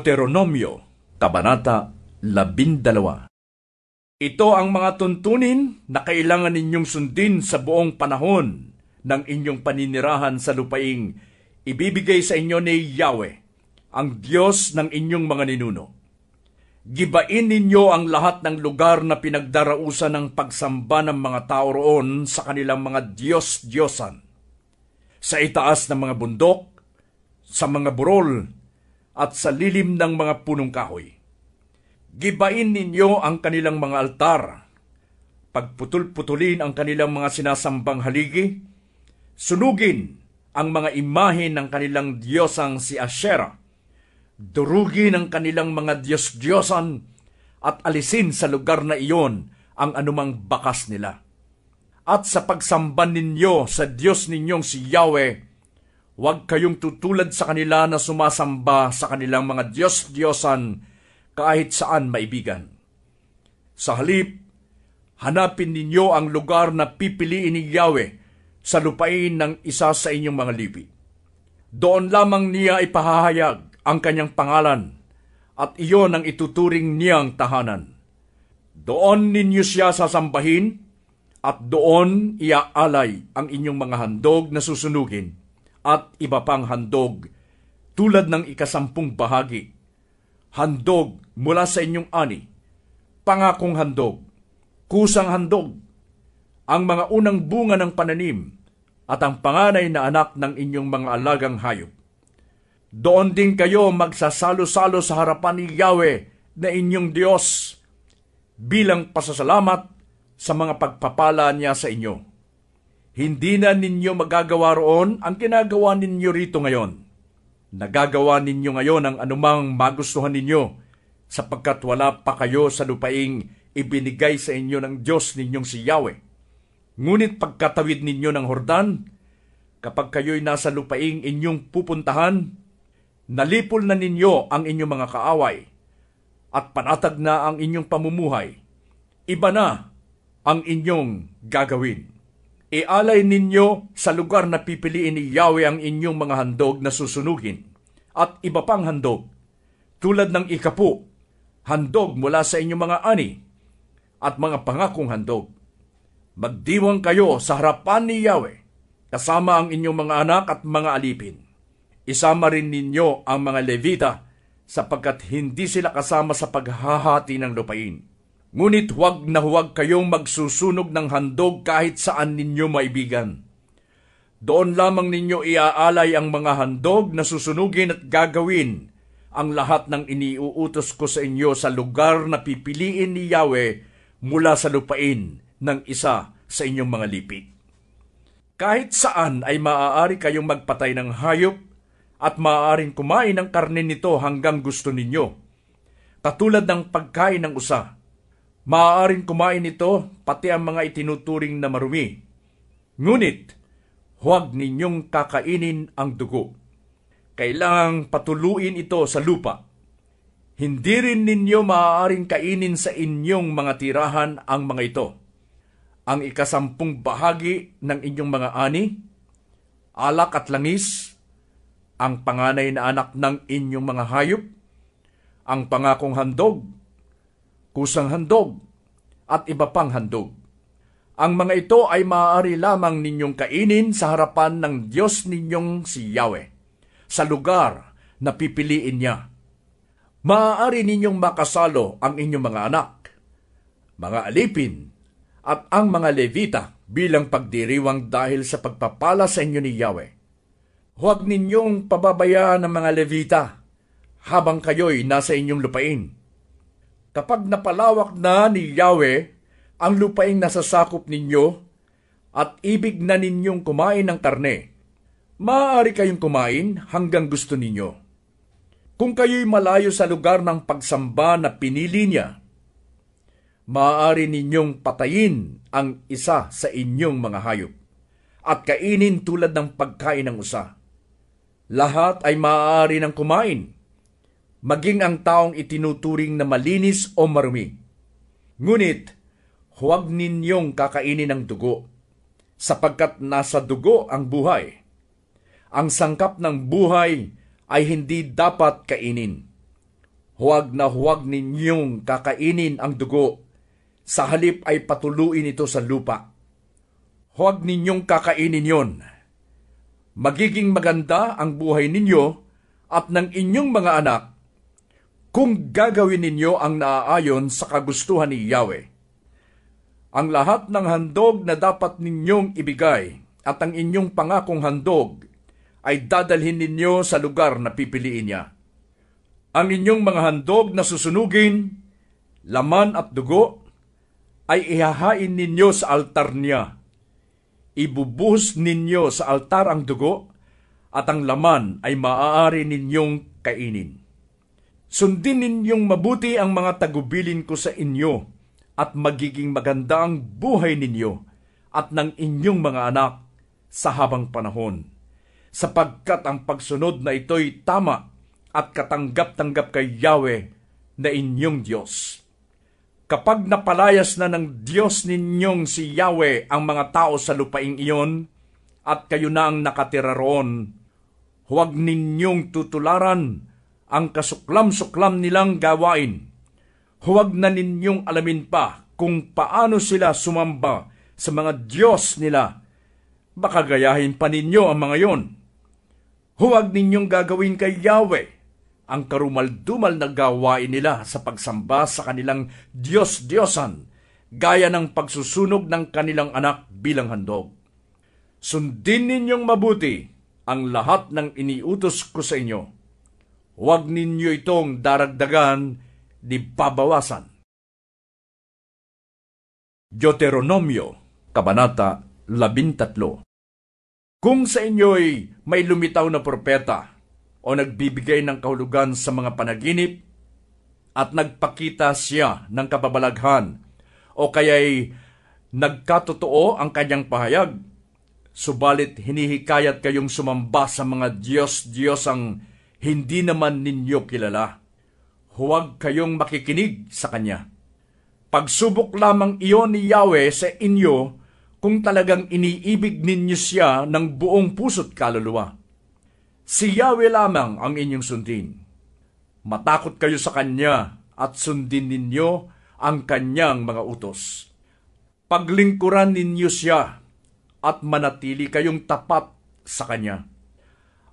Deuteronomio, Kabanata 12 Ito ang mga tuntunin na kailangan ninyong sundin sa buong panahon ng inyong paninirahan sa lupaing ibibigay sa inyo ni Yahweh, ang Diyos ng inyong mga ninuno. Gibain ninyo ang lahat ng lugar na pinagdarausan ng pagsamba ng mga tao roon sa kanilang mga Diyos-Diyosan. Sa itaas ng mga bundok, sa mga burol at sa lilim ng mga punong kahoy. Gibain ninyo ang kanilang mga altar, pagputul-putulin ang kanilang mga sinasambang haligi, sunugin ang mga imahe ng kanilang diyosang si Asherah, durugin ang kanilang mga diyos-diyosan at alisin sa lugar na iyon ang anumang bakas nila. At sa pagsamban ninyo sa Diyos ninyong si Yahweh, Huwag kayong tutulad sa kanila na sumasamba sa kanilang mga Diyos-Diyosan kahit saan maibigan. Sa halip, hanapin ninyo ang lugar na pipiliin ni Yahweh sa lupain ng isa sa inyong mga lipi. Doon lamang niya ipahahayag ang kanyang pangalan at iyon ang ituturing niyang tahanan. Doon ninyo siya sasambahin at doon iaalay ang inyong mga handog na susunugin at iba pang handog tulad ng ikasampung bahagi. Handog mula sa inyong ani, pangakong handog, kusang handog, ang mga unang bunga ng pananim at ang panganay na anak ng inyong mga alagang hayop. Doon din kayo magsasalo-salo sa harapan ni Yahweh na inyong Diyos bilang pasasalamat sa mga pagpapala niya sa inyo hindi na ninyo magagawa roon ang ginagawa ninyo rito ngayon. Nagagawa ninyo ngayon ang anumang magustuhan ninyo sapagkat wala pa kayo sa lupaing ibinigay sa inyo ng Diyos ninyong si Yahweh. Ngunit pagkatawid ninyo ng Hordan, kapag kayo'y nasa lupaing inyong pupuntahan, nalipol na ninyo ang inyong mga kaaway at panatag na ang inyong pamumuhay. Iba na ang inyong gagawin. Ialay ninyo sa lugar na pipiliin ni Yahweh ang inyong mga handog na susunugin at iba pang handog tulad ng ikapu, handog mula sa inyong mga ani at mga pangakong handog. Magdiwang kayo sa harapan ni Yahweh kasama ang inyong mga anak at mga alipin. Isama rin ninyo ang mga Levita sapagkat hindi sila kasama sa paghahati ng lupain Ngunit huwag na huwag kayong magsusunog ng handog kahit saan ninyo maibigan. Doon lamang ninyo iaalay ang mga handog na susunugin at gagawin ang lahat ng iniuutos ko sa inyo sa lugar na pipiliin ni Yahweh mula sa lupain ng isa sa inyong mga lipit. Kahit saan ay maaari kayong magpatay ng hayop at maaaring kumain ng karne nito hanggang gusto ninyo, katulad ng pagkain ng usa Maaaring kumain ito pati ang mga itinuturing na marumi. Ngunit, huwag ninyong kakainin ang dugo. Kailangang patuluin ito sa lupa. Hindi rin ninyo maaaring kainin sa inyong mga tirahan ang mga ito. Ang ikasampung bahagi ng inyong mga ani, alak at langis, ang panganay na anak ng inyong mga hayop, ang pangakong handog, kusang handog, at iba pang handog. Ang mga ito ay maaari lamang ninyong kainin sa harapan ng Diyos ninyong si Yahweh, sa lugar na pipiliin niya. Maaari ninyong makasalo ang inyong mga anak, mga alipin, at ang mga levita bilang pagdiriwang dahil sa pagpapala sa inyo ni Yahweh. Huwag ninyong pababayaan ang mga levita habang kayo'y nasa inyong lupain kapag napalawak na ni Yahweh ang lupaing nasasakop ninyo at ibig na ninyong kumain ng karne, maaari kayong kumain hanggang gusto ninyo. Kung kayo'y malayo sa lugar ng pagsamba na pinili niya, maaari ninyong patayin ang isa sa inyong mga hayop at kainin tulad ng pagkain ng usa. Lahat ay maaari ng kumain maging ang taong itinuturing na malinis o marumi. Ngunit, huwag ninyong kakainin ang dugo, sapagkat nasa dugo ang buhay. Ang sangkap ng buhay ay hindi dapat kainin. Huwag na huwag ninyong kakainin ang dugo, sa halip ay patuluin ito sa lupa. Huwag ninyong kakainin yon. Magiging maganda ang buhay ninyo at ng inyong mga anak kung gagawin ninyo ang naaayon sa kagustuhan ni Yahweh. Ang lahat ng handog na dapat ninyong ibigay at ang inyong pangakong handog ay dadalhin ninyo sa lugar na pipiliin niya. Ang inyong mga handog na susunugin, laman at dugo, ay ihahain ninyo sa altar niya. Ibubuhos ninyo sa altar ang dugo, at ang laman ay maaari ninyong kainin. Sundin ninyong mabuti ang mga tagubilin ko sa inyo at magiging maganda ang buhay ninyo at ng inyong mga anak sa habang panahon. Sapagkat ang pagsunod na ito'y tama at katanggap-tanggap kay Yahweh na inyong Diyos. Kapag napalayas na ng Diyos ninyong si Yahweh ang mga tao sa lupaing iyon, at kayo na ang nakatira roon, huwag ninyong tutularan ang kasuklam-suklam nilang gawain. Huwag na ninyong alamin pa kung paano sila sumamba sa mga Diyos nila. Baka gayahin pa ninyo ang mga yon. Huwag ninyong gagawin kay Yahweh ang karumaldumal na gawain nila sa pagsamba sa kanilang Diyos-Diyosan gaya ng pagsusunog ng kanilang anak bilang handog. Sundin ninyong mabuti ang lahat ng iniutos ko sa inyo Huwag ninyo itong daragdagan di pabawasan. Deuteronomio, Kabanata 13 Kung sa inyo'y may lumitaw na propeta o nagbibigay ng kahulugan sa mga panaginip at nagpakita siya ng kababalaghan o kaya'y nagkatotoo ang kanyang pahayag, subalit hinihikayat kayong sumamba sa mga Diyos-Diyos ang hindi naman ninyo kilala. Huwag kayong makikinig sa Kanya. Pagsubok lamang iyon ni Yahweh sa inyo kung talagang iniibig ninyo siya ng buong puso't kaluluwa. Si Yahweh lamang ang inyong sundin. Matakot kayo sa Kanya at sundin ninyo ang Kanyang mga utos. Paglingkuran ninyo siya at manatili kayong tapat sa Kanya.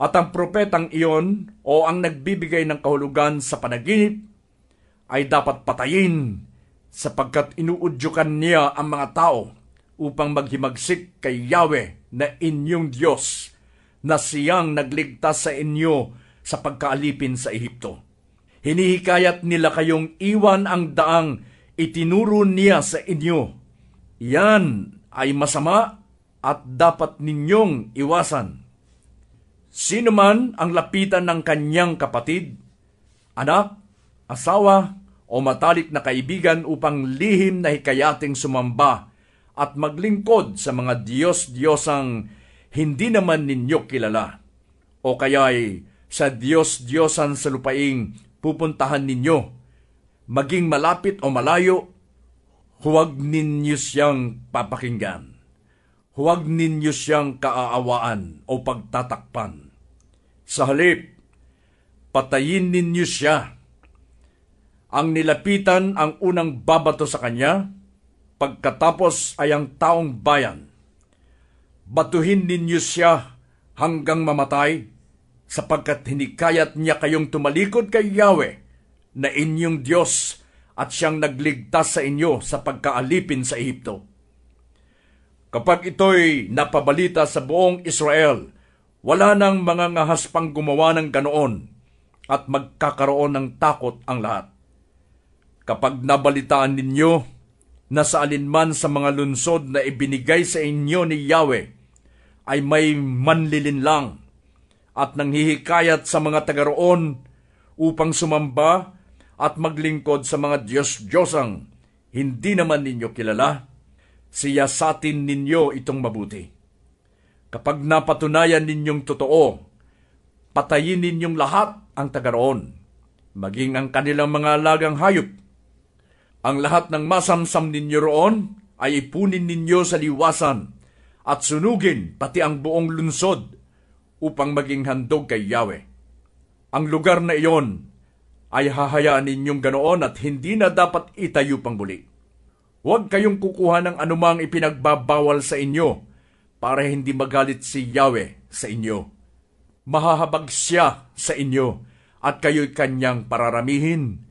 At ang propetang iyon o ang nagbibigay ng kahulugan sa panaginip ay dapat patayin sapagkat inuudyukan niya ang mga tao upang maghimagsik kay Yahweh na inyong Diyos na siyang nagligtas sa inyo sa pagkaalipin sa Ehipto. Hinihikayat nila kayong iwan ang daang itinuro niya sa inyo. Yan ay masama at dapat ninyong iwasan. Sino man ang lapitan ng kanyang kapatid, anak, asawa, o matalik na kaibigan upang lihim na hikayating sumamba at maglingkod sa mga Diyos-Diyosang hindi naman ninyo kilala o kaya'y sa Diyos-Diyosan sa lupaing pupuntahan ninyo, maging malapit o malayo, huwag ninyo siyang papakinggan huwag ninyo siyang kaaawaan o pagtatakpan. Sa halip, patayin ninyo siya. Ang nilapitan ang unang babato sa kanya, pagkatapos ay ang taong bayan. Batuhin ninyo siya hanggang mamatay, sapagkat hinikayat niya kayong tumalikod kay Yahweh na inyong Diyos at siyang nagligtas sa inyo sa pagkaalipin sa Ehipto Kapag ito'y napabalita sa buong Israel, wala nang mga ngahas pang gumawa ng ganoon at magkakaroon ng takot ang lahat. Kapag nabalitaan ninyo na sa alinman sa mga lunsod na ibinigay sa inyo ni Yahweh ay may manlilin lang at nanghihikayat sa mga taga roon upang sumamba at maglingkod sa mga Diyos-Diyosang hindi naman ninyo kilala, siya sa atin ninyo itong mabuti. Kapag napatunayan ninyong totoo, patayin ninyong lahat ang tagaroon, maging ang kanilang mga alagang hayop. Ang lahat ng masamsam ninyo roon ay ipunin ninyo sa liwasan at sunugin pati ang buong lunsod upang maging handog kay Yahweh. Ang lugar na iyon ay hahayaan ninyong ganoon at hindi na dapat itayo pang muli Huwag kayong kukuha ng anumang ipinagbabawal sa inyo para hindi magalit si Yahweh sa inyo. Mahahabag siya sa inyo at kayo'y kanyang pararamihin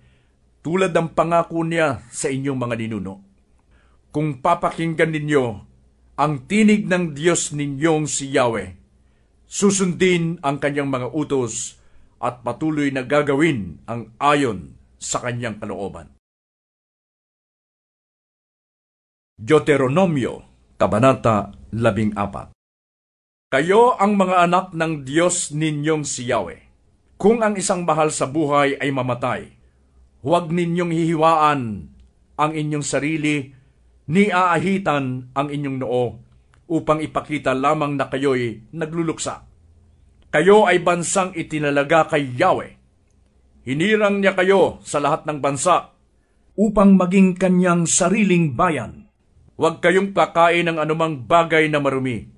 tulad ng pangako niya sa inyong mga ninuno. Kung papakinggan ninyo ang tinig ng Diyos ninyong si Yahweh, susundin ang kanyang mga utos at patuloy na gagawin ang ayon sa kanyang kalooban. Deuteronomio, Kabanata 14 Kayo ang mga anak ng Diyos ninyong si Yahweh. Kung ang isang mahal sa buhay ay mamatay, huwag ninyong hihiwaan ang inyong sarili, ni aahitan ang inyong noo, upang ipakita lamang na kayo'y nagluluksa. Kayo ay bansang itinalaga kay Yahweh. Hinirang niya kayo sa lahat ng bansa upang maging kanyang sariling bayan Huwag kayong pakain ng anumang bagay na marumi.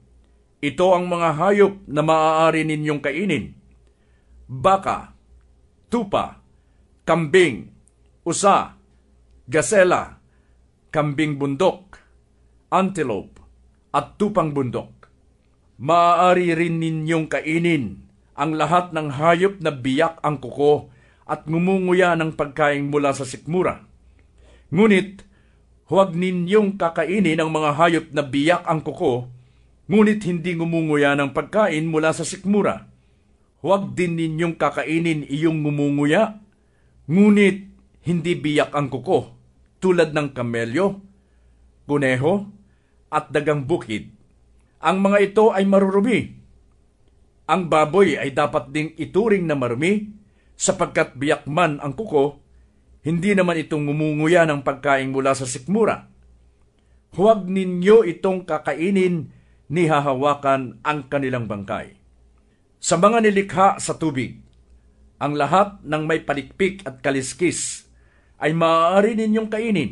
Ito ang mga hayop na maaari ninyong kainin. Baka, tupa, kambing, usa, gasela, kambing bundok, antelope, at tupang bundok. Maaari rin ninyong kainin ang lahat ng hayop na biyak ang kuko at ngumunguya ng pagkain mula sa sikmura. Ngunit, Huwag ninyong kakainin ang mga hayop na biyak ang kuko, ngunit hindi ngumunguya ng pagkain mula sa sikmura. Huwag din ninyong kakainin iyong ngumunguya, ngunit hindi biyak ang kuko, tulad ng kamelyo, kuneho, at dagang bukid. Ang mga ito ay marurumi. Ang baboy ay dapat ding ituring na marumi sapagkat biyak man ang kuko, hindi naman itong ngumunguya ng pagkain mula sa sikmura. Huwag ninyo itong kakainin ni hahawakan ang kanilang bangkay. Sa mga nilikha sa tubig, ang lahat ng may palikpik at kaliskis ay maaari ninyong kainin.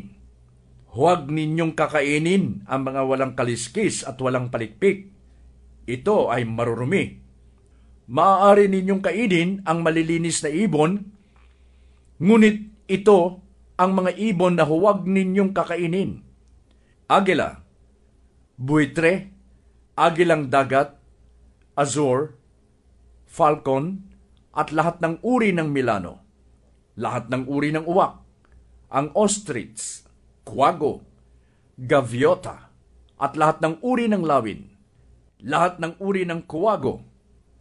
Huwag ninyong kakainin ang mga walang kaliskis at walang palikpik. Ito ay marurumi. Maaari ninyong kainin ang malilinis na ibon, ngunit ito ang mga ibon na huwag ninyong kakainin. Agila, buitre, agilang dagat, azor, falcon, at lahat ng uri ng Milano. Lahat ng uri ng uwak, ang ostrich, kuwago, gaviota, at lahat ng uri ng lawin. Lahat ng uri ng kuwago,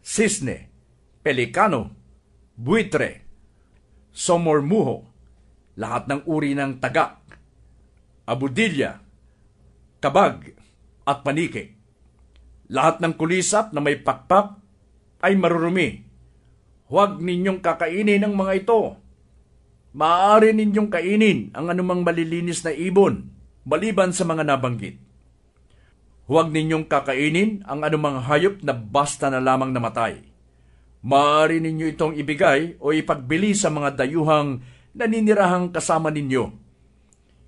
sisne, pelikano, buitre, somormuho, lahat ng uri ng tagak, abudilya, kabag, at paniki. Lahat ng kulisap na may pakpak ay marurumi. Huwag ninyong kakainin ang mga ito. Maaari ninyong kainin ang anumang malilinis na ibon maliban sa mga nabanggit. Huwag ninyong kakainin ang anumang hayop na basta na lamang namatay. Maaari ninyo itong ibigay o ipagbili sa mga dayuhang naninirahang kasama ninyo.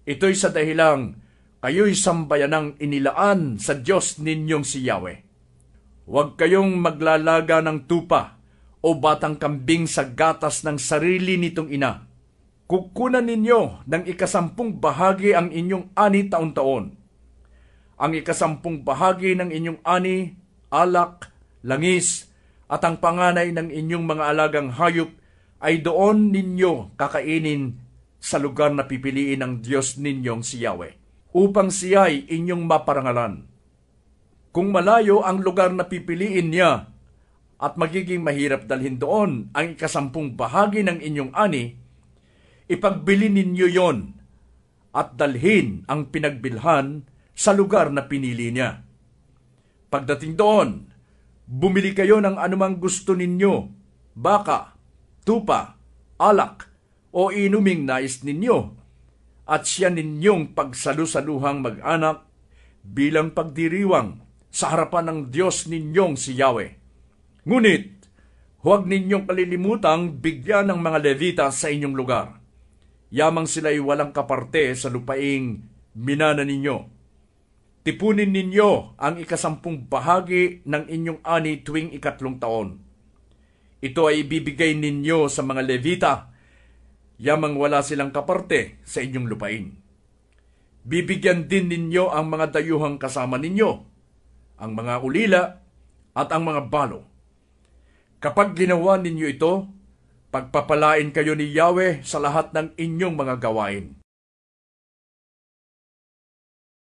Ito'y sa dahilang kayo'y sambayanang inilaan sa Diyos ninyong si Yahweh. Huwag kayong maglalaga ng tupa o batang kambing sa gatas ng sarili nitong ina. Kukunan ninyo ng ikasampung bahagi ang inyong ani taon-taon. Ang ikasampung bahagi ng inyong ani, alak, langis, at ang panganay ng inyong mga alagang hayop ay doon ninyo kakainin sa lugar na pipiliin ng Diyos ninyong si Yahweh, upang siya ay inyong maparangalan. Kung malayo ang lugar na pipiliin niya, at magiging mahirap dalhin doon ang ikasampung bahagi ng inyong ani, ipagbili ninyo yon at dalhin ang pinagbilhan sa lugar na pinili niya. Pagdating doon, bumili kayo ng anumang gusto ninyo, baka, tupa, alak, o inuming nais ninyo, at siya ninyong pagsalusaluhang mag-anak bilang pagdiriwang sa harapan ng Diyos ninyong si Yahweh. Ngunit, huwag ninyong kalilimutang bigyan ng mga Levita sa inyong lugar. Yamang sila ay walang kaparte sa lupaing minana ninyo. Tipunin ninyo ang ikasampung bahagi ng inyong ani tuwing ikatlong taon ito ay ibibigay ninyo sa mga Levita, yamang wala silang kaparte sa inyong lupain. Bibigyan din ninyo ang mga dayuhang kasama ninyo, ang mga ulila at ang mga balo. Kapag ginawa ninyo ito, pagpapalain kayo ni Yahweh sa lahat ng inyong mga gawain